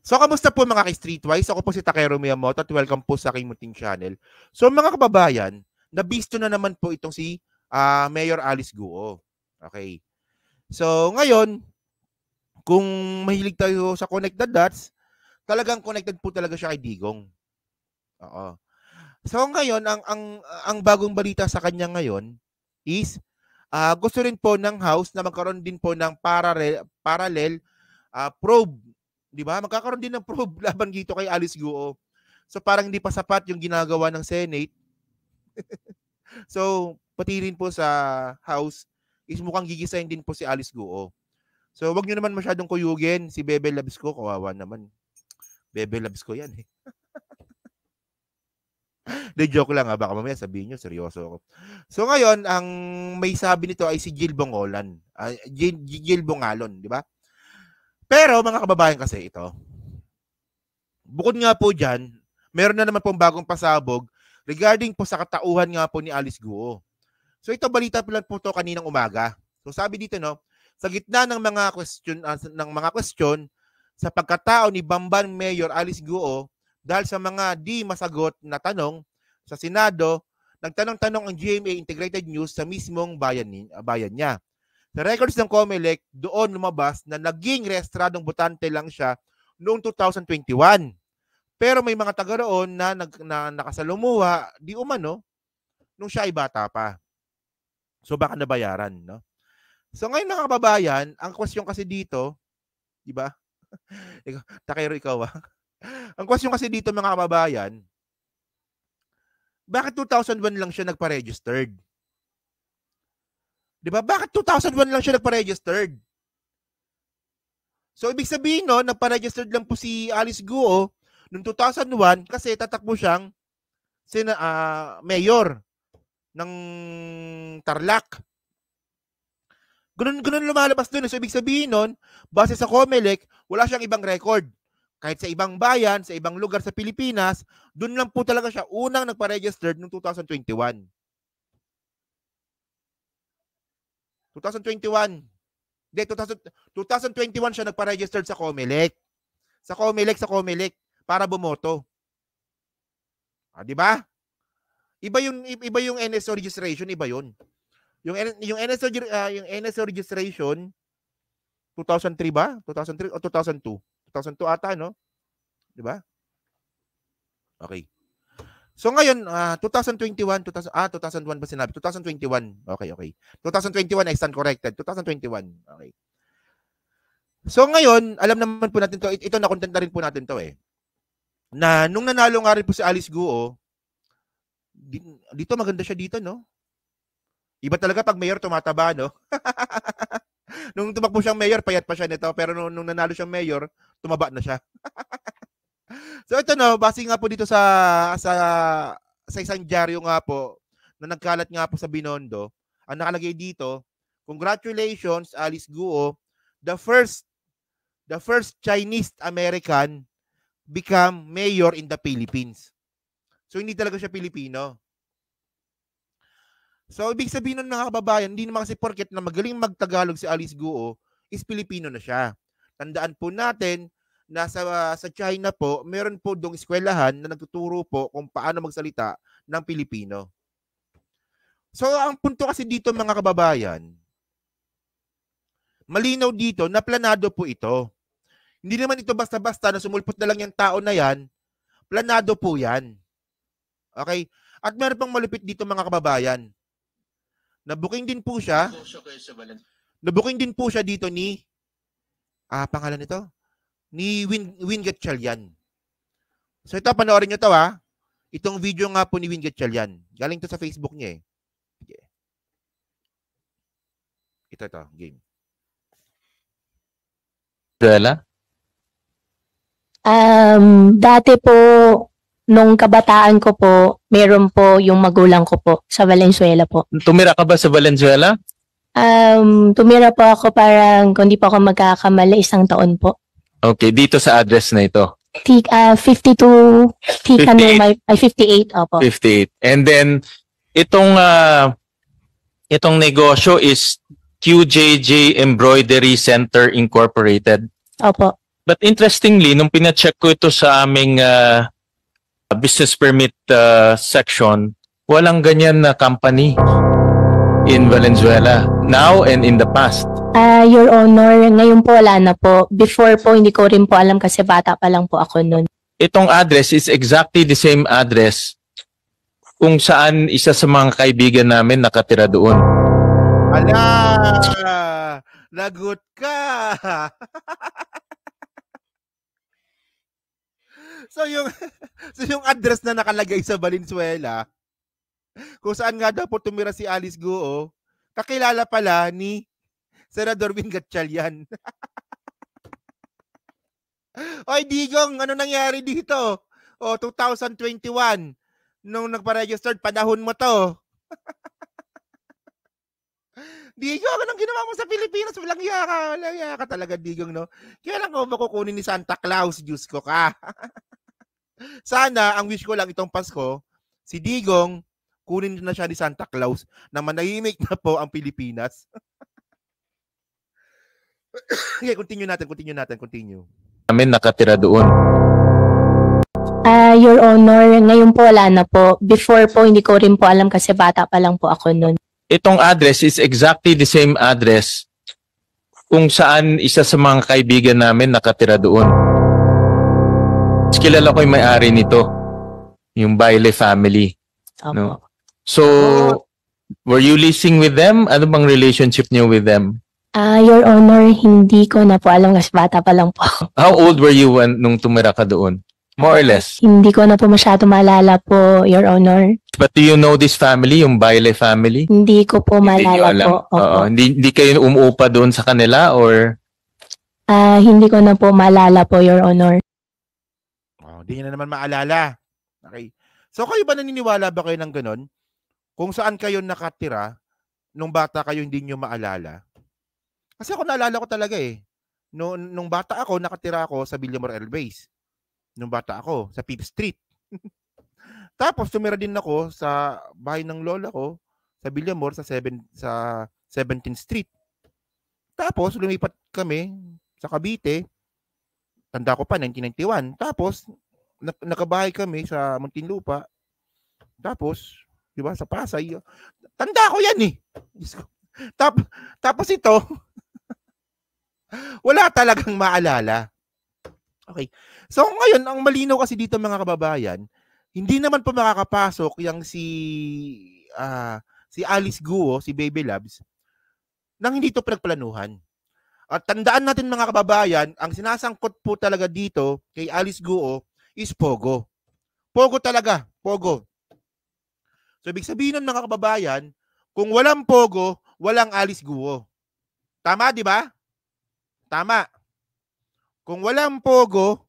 So, kamusta po mga ka-streetwise? Ako po si Takero Miyamoto at welcome po sa aking muting Channel. So, mga kababayan, nabisto na naman po itong si uh, Mayor Alice Guo. Okay. So, ngayon, kung mahilig tayo sa Connect the dots, talagang connected po talaga siya kay Digong. Oo. So, ngayon, ang, ang, ang bagong balita sa kanya ngayon is uh, gusto rin po ng House na magkaroon din po ng parallel, parallel uh, probe Di ba? Magkakaroon din ng probe laban dito kay Alice Guo. So parang hindi pa sapat yung ginagawa ng Senate. so pati rin po sa House is mukhang gigisahin din po si Alice Guo. So wag niyo naman masyadong kuyugin si Bebe Labsco, kawawa naman. Bebe Labsco 'yan eh. De joke lang ha, ah. baka mamaya sabihin niyo seryoso ako. So ngayon, ang may sabi nito ay si Jill Bongolan. Uh, ah, Jill, Jill Bongalon, di ba? Pero mga kababayan kasi ito, bukod nga po dyan, meron na naman pong bagong pasabog regarding po sa katauhan nga po ni Alice Guo. So ito balita pa po to kaninang umaga. So sabi dito no, sa gitna ng mga question uh, ng mga question sa pagkatao ni Bamban Mayor Alice Guo dahil sa mga di masagot na tanong sa Senado, nagtanong-tanong ang GMA Integrated News sa mismong bayan, ni, ah, bayan niya. Sa records ng COMELEC, doon lumabas na naging rehistradong botante lang siya noong 2021. Pero may mga taga roon na, nag, na nakasalumuha, di umano, nung siya ay bata pa. So baka nabayaran, no? So ngayon mga kababayan, ang question kasi dito, di ba? Takero ikaw ah. ang question kasi dito mga kababayan, bakit 2001 lang siya nagpa-registered? 'Di ba? Bakit 2001 lang siya nagpa-registered? So ibig sabihin no, nagpa-registered lang po si Alice Guo noong 2001 kasi tatakbo siyang sina uh, mayor ng Tarlac. Ganun, ganun lumalabas dun. Eh. So, ibig sabihin nun, base sa Comelec, wala siyang ibang record. Kahit sa ibang bayan, sa ibang lugar sa Pilipinas, dun lang po talaga siya unang nagpa-registered noong 2021. 2021. Hindi, 2000, 2021 siya nagpa-registered sa COMELEC. Sa COMELEC, sa COMELEC para bumoto. Ah, di ba? Iba yung iba yung NSO registration, iba yun. Yung yung NSO uh, ah, yung NSO registration 2003 ba? 2003 o 2002? 2002 ata no? Di ba? Okay. So ngayon, uh, 2021, 2000, ah, 2001 ah, ba sinabi? 2021. Okay, okay. 2021, I stand corrected. 2021. Okay. So ngayon, alam naman po natin to, ito na content na rin po natin to eh. Na nung nanalo nga rin po si Alice Guo, dito maganda siya dito, no? Iba talaga pag mayor tumataba, no? nung tumakbo siyang mayor, payat pa siya nito. Pero nung, nung nanalo siyang mayor, tumaba na siya. so ito no, base nga po dito sa sa sa isang diaryo nga po na nagkalat nga po sa Binondo, ang nakalagay dito, congratulations Alice Guo, the first the first Chinese American become mayor in the Philippines. So hindi talaga siya Pilipino. So ibig sabihin ng mga kababayan, hindi naman kasi porket na magaling magtagalog si Alice Guo, is Pilipino na siya. Tandaan po natin nasa uh, sa China po, meron po dong eskwelahan na nagtuturo po kung paano magsalita ng Pilipino. So ang punto kasi dito mga kababayan, malinaw dito na planado po ito. Hindi naman ito basta-basta na sumulpot na lang yung tao na yan. Planado po yan. Okay? At meron pang malupit dito mga kababayan. Nabuking din po siya. Nabuking din po siya dito ni ah, pangalan nito? ni Win, Win Gatchalian. So ito, panoorin nyo to ha. Itong video nga po ni Win Gatchalian. Galing to sa Facebook niya eh. Okay. Ito, ito, game. Dela? Um, dati po, nung kabataan ko po, meron po yung magulang ko po sa Valenzuela po. Tumira ka ba sa Valenzuela? Um, tumira po ako parang, kung pa ako magkakamali, isang taon po. Okay, dito sa address na ito. T, uh, 52 Tikanumay, ay 58, opo. 58. And then, itong, uh, itong negosyo is QJJ Embroidery Center Incorporated. Opo. But interestingly, nung pina-check ko ito sa aming uh, business permit uh, section, walang ganyan na company in Valenzuela now and in the past? Uh, Your Honor, ngayon po wala na po. Before po, hindi ko rin po alam kasi bata pa lang po ako noon. Itong address is exactly the same address kung saan isa sa mga kaibigan namin nakatira doon. Ala! Lagot ka! so yung so yung address na nakalagay sa Valenzuela, kung saan nga daw po tumira si Alice Guo, oh. kakilala pala ni Senador Win Gatchalian. Oy, Digong, ano nangyari dito? O, 2021, nung nagpa-register, padahon mo to. Digong, anong ginawa mo sa Pilipinas? Walang iya walang iya talaga, Digong, no? Kaya lang ko oh, makukunin ni Santa Claus, Diyos ko ka. Sana, ang wish ko lang itong Pasko, si Digong, kunin na siya ni Santa Claus na manahimik na po ang Pilipinas. okay, continue natin, continue natin, continue. Amin nakatira doon. Uh, Your Honor, ngayon po wala na po. Before po, hindi ko rin po alam kasi bata pa lang po ako noon. Itong address is exactly the same address kung saan isa sa mga kaibigan namin nakatira doon. Kilala ko yung may-ari nito, yung Baile family. Opo. No? So, oh. were you leasing with them? Ano bang relationship niyo with them? Ah, Your Honor, hindi ko na po alam kasi bata pa lang po. How old were you when, nung tumira ka doon? More or less. Hindi ko na po masyado maalala po, Your Honor. But do you know this family, yung Baile family? Hindi ko po maalala alam. po. Oo. Hindi, hindi kayo umuupa doon sa kanila or Ah, hindi ko na po maalala po, Your Honor. Oh, hindi niya na naman maalala. Okay. So kayo ba naniniwala ba kayo ng ganun? kung saan kayo nakatira nung bata kayo hindi nyo maalala. Kasi ako naalala ko talaga eh. No, nung bata ako, nakatira ako sa Villamor Airways. Nung bata ako, sa Fifth Street. Tapos tumira din ako sa bahay ng lola ko sa Villamor sa 7 sa 17th Street. Tapos lumipat kami sa Cavite. Tanda ko pa 1991. Tapos nakabahay kami sa Muntinlupa. Tapos di ba? Sa Pasay. Tanda ko yan eh. Tap, tapos ito, wala talagang maalala. Okay. So ngayon, ang malino kasi dito mga kababayan, hindi naman po makakapasok yung si uh, si Alice Guo, oh, si Baby Labs, nang hindi ito pinagplanuhan. At tandaan natin mga kababayan, ang sinasangkot po talaga dito kay Alice Guo oh, is Pogo. Pogo talaga, Pogo. So, ibig sabihin ng mga kababayan, kung walang pogo, walang alis guo. Tama, di ba? Tama. Kung walang pogo,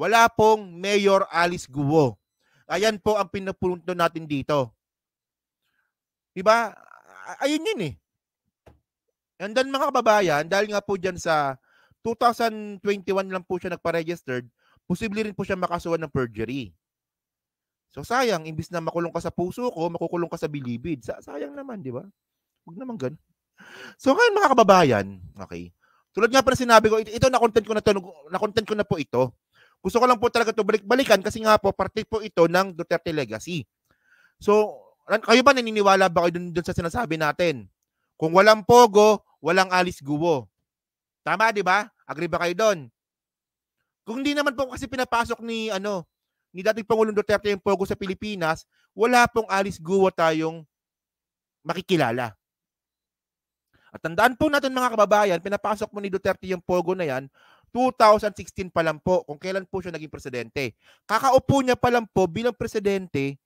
wala pong Mayor alis Guo. Ayan po ang pinapunto natin dito. Di ba? Ayun yun eh. And then mga kababayan, dahil nga po dyan sa 2021 lang po siya nagpa-registered, posible rin po siya makasuhan ng perjury. So sayang, imbis na makulong ka sa puso ko, makukulong ka sa bilibid. Sa sayang naman, di ba? Huwag naman gan. So ngayon mga kababayan, okay. Tulad nga pa sinabi ko, ito na content ko na to, na content ko na po ito. Gusto ko lang po talaga to balik-balikan kasi nga po parte po ito ng Duterte legacy. So, kayo ba naniniwala ba kayo dun, dun sa sinasabi natin? Kung walang pogo, walang alis guwo. Tama, di ba? Agree ba kayo doon? Kung hindi naman po kasi pinapasok ni ano, ni dating Pangulong Duterte yung pogo sa Pilipinas, wala pong Alice Guwa tayong makikilala. At tandaan po natin mga kababayan, pinapasok mo ni Duterte yung pogo na yan 2016 pa lang po, kung kailan po siya naging presidente. Kakaupo niya pa lang po bilang presidente,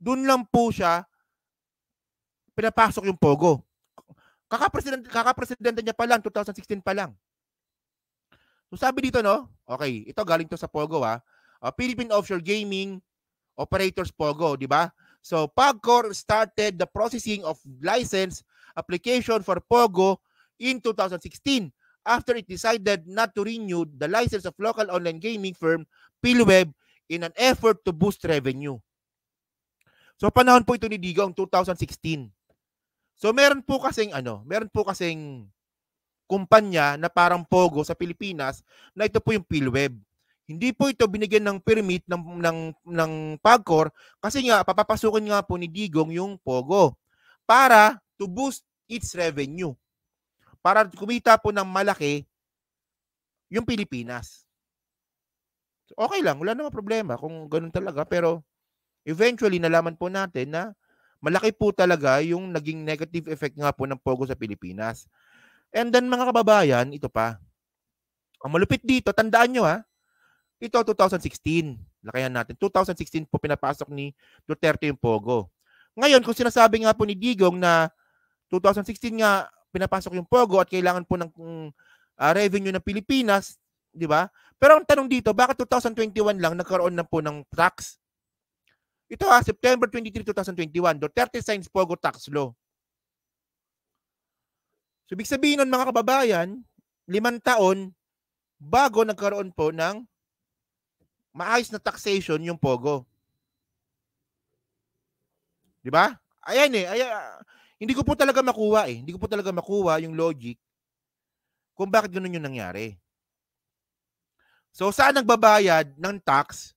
doon lang po siya pinapasok yung pogo. Kaka-presidente kaka presidente niya pa lang, 2016 pa lang. So sabi dito no, okay, ito galing to sa pogo ha. Ah uh, Philippine Offshore Gaming Operators Pogo, di ba? So PAGCOR started the processing of license application for Pogo in 2016 after it decided not to renew the license of local online gaming firm PhilWeb in an effort to boost revenue. So panahon po ito ni Digong 2016. So meron po kasing ano, meron po kasing kumpanya na parang Pogo sa Pilipinas na ito po yung PhilWeb. Hindi po ito binigyan ng permit ng ng ng Pagcor kasi nga papapasukin nga po ni Digong yung Pogo para to boost its revenue. Para kumita po ng malaki yung Pilipinas. Okay lang, wala namang problema kung ganun talaga pero eventually nalaman po natin na malaki po talaga yung naging negative effect nga po ng Pogo sa Pilipinas. And then mga kababayan, ito pa. Ang malupit dito, tandaan nyo ha, ito 2016. Lakayan natin. 2016 po pinapasok ni Duterte yung Pogo. Ngayon, kung sinasabi nga po ni Digong na 2016 nga pinapasok yung Pogo at kailangan po ng uh, revenue ng Pilipinas, di ba? Pero ang tanong dito, bakit 2021 lang nagkaroon na po ng tax? Ito ha, ah, September 23, 2021, Duterte signs Pogo tax law. So, ibig sabihin nun mga kababayan, limang taon bago nagkaroon po ng maayos na taxation yung Pogo. 'Di ba? Ayan eh, ayan, hindi ko po talaga makuha eh. Hindi ko po talaga makuha yung logic kung bakit ganun yung nangyari. So saan nagbabayad ng tax,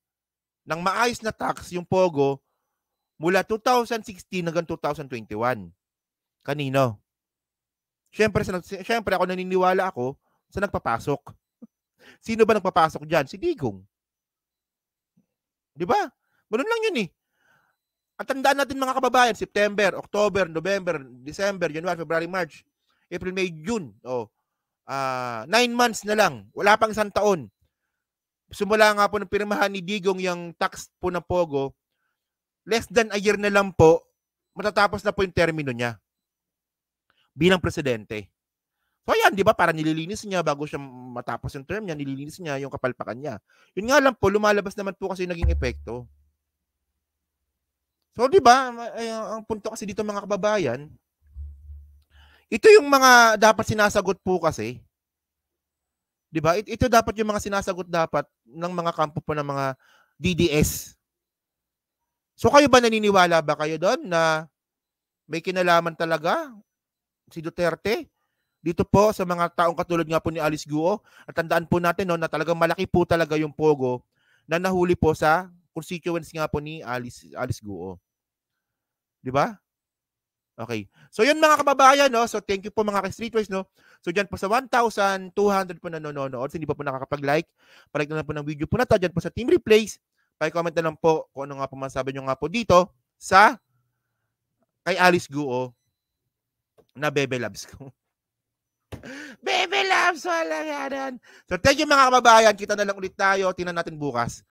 ng maayos na tax yung Pogo mula 2016 hanggang 2021? Kanino? Siyempre, sa, siyempre ako naniniwala ako sa nagpapasok. Sino ba nagpapasok diyan? Si Digong. Di ba? Ganun lang yun eh. At tandaan natin mga kababayan, September, October, November, December, January, February, March, April, May, June. Oh, uh, nine months na lang. Wala pang isang taon. Sumula nga po ng pirmahan ni Digong yung tax po ng Pogo, less than a year na lang po, matatapos na po yung termino niya bilang presidente. So oh, ayan, di ba, para nililinis niya bago siya matapos yung term niya, nililinis niya yung kapalpakan niya. Yun nga lang po, lumalabas naman po kasi naging epekto. So di ba, ang punto kasi dito mga kababayan, ito yung mga dapat sinasagot po kasi. 'Di ba? Ito dapat yung mga sinasagot dapat ng mga kampo po ng mga DDS. So kayo ba naniniwala ba kayo doon na may kinalaman talaga si Duterte dito po sa mga taong katulad nga po ni Alice Guo. At tandaan po natin no, na talagang malaki po talaga yung pogo na nahuli po sa constituents nga po ni Alice, Alice Guo. Di ba? Okay. So yun mga kababayan, no? so thank you po mga ka-streetwise. No? So dyan po sa 1,200 po na nanonood, hindi pa po nakakapag-like, palike na lang po ng video po na to, dyan po sa team replays, pakicomment na lang po kung ano nga po masabi nyo nga po dito sa kay Alice Guo na Bebe Labs ko. Baby love, so lang So thank you mga kababayan. Kita na lang ulit tayo. Tingnan natin bukas.